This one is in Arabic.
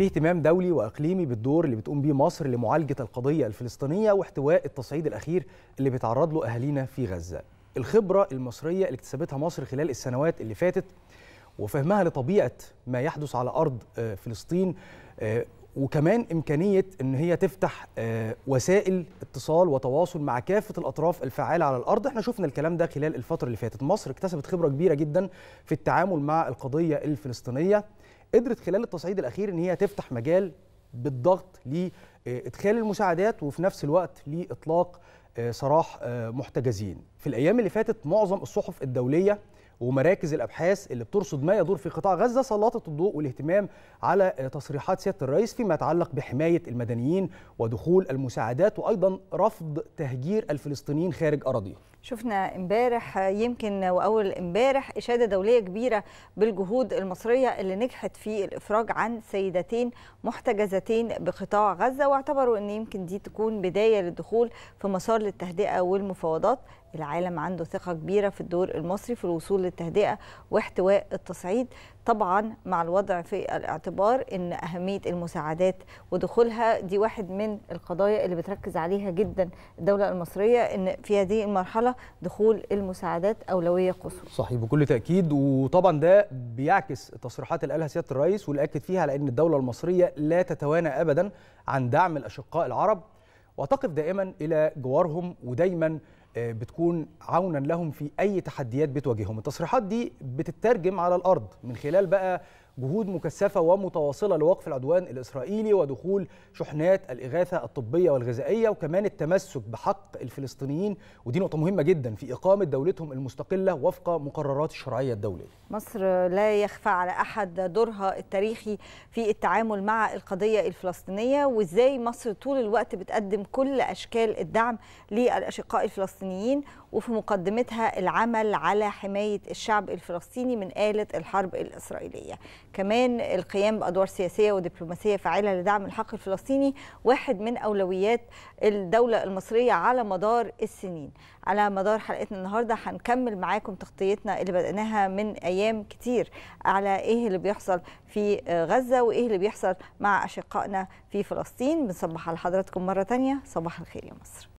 في اهتمام دولي واقليمي بالدور اللي بتقوم بيه مصر لمعالجه القضيه الفلسطينيه واحتواء التصعيد الاخير اللي بيتعرض له اهالينا في غزه. الخبره المصريه اللي اكتسبتها مصر خلال السنوات اللي فاتت وفهمها لطبيعه ما يحدث على ارض آه، فلسطين آه، وكمان امكانيه ان هي تفتح آه، وسائل اتصال وتواصل مع كافه الاطراف الفعاله على الارض احنا شفنا الكلام ده خلال الفتره اللي فاتت مصر اكتسبت خبره كبيره جدا في التعامل مع القضيه الفلسطينيه قدرت خلال التصعيد الاخير ان هي تفتح مجال بالضغط لادخال المساعدات وفي نفس الوقت لاطلاق صراح آه، آه، محتجزين في الايام اللي فاتت معظم الصحف الدوليه ومراكز الابحاث اللي بترصد ما يدور في قطاع غزه سلطت الضوء والاهتمام على آه، تصريحات سياده الرئيس فيما يتعلق بحمايه المدنيين ودخول المساعدات وايضا رفض تهجير الفلسطينيين خارج اراضيهم شفنا امبارح يمكن واول امبارح اشاده دوليه كبيره بالجهود المصريه اللي نجحت في الافراج عن سيدتين محتجزتين بقطاع غزه واعتبروا ان يمكن دي تكون بدايه للدخول في مسار للتهدئه والمفاوضات العالم عنده ثقه كبيره في الدور المصري في الوصول للتهدئه واحتواء التصعيد طبعا مع الوضع في الاعتبار ان اهميه المساعدات ودخولها دي واحد من القضايا اللي بتركز عليها جدا الدوله المصريه ان في هذه المرحله دخول المساعدات اولويه قصوى. صحيح بكل تاكيد وطبعا ده بيعكس التصريحات اللي قالها سياده الرئيس واللي اكد فيها على ان الدوله المصريه لا تتوانى ابدا عن دعم الاشقاء العرب وتقف دائما إلى جوارهم ودايما آه، بتكون عونا لهم في أي تحديات بتواجههم التصريحات دي بتترجم على الأرض من خلال بقى جهود مكثفة ومتواصلة لوقف العدوان الإسرائيلي ودخول شحنات الإغاثة الطبية والغذائية وكمان التمسك بحق الفلسطينيين ودي نقطة مهمة جدا في إقامة دولتهم المستقلة وفق مقررات الشرعية الدولية مصر لا يخفى على أحد دورها التاريخي في التعامل مع القضية الفلسطينية وإزاي مصر طول الوقت بتقدم كل أشكال الدعم للأشقاء الفلسطينيين وفي مقدمتها العمل على حماية الشعب الفلسطيني من آلة الحرب الإسرائيلية كمان القيام بادوار سياسيه ودبلوماسيه فاعله لدعم الحق الفلسطيني واحد من اولويات الدوله المصريه على مدار السنين على مدار حلقتنا النهارده هنكمل معاكم تغطيتنا اللي بدأناها من ايام كتير على ايه اللي بيحصل في غزه وايه اللي بيحصل مع اشقائنا في فلسطين بنصبح على حضراتكم مره ثانيه صباح الخير يا مصر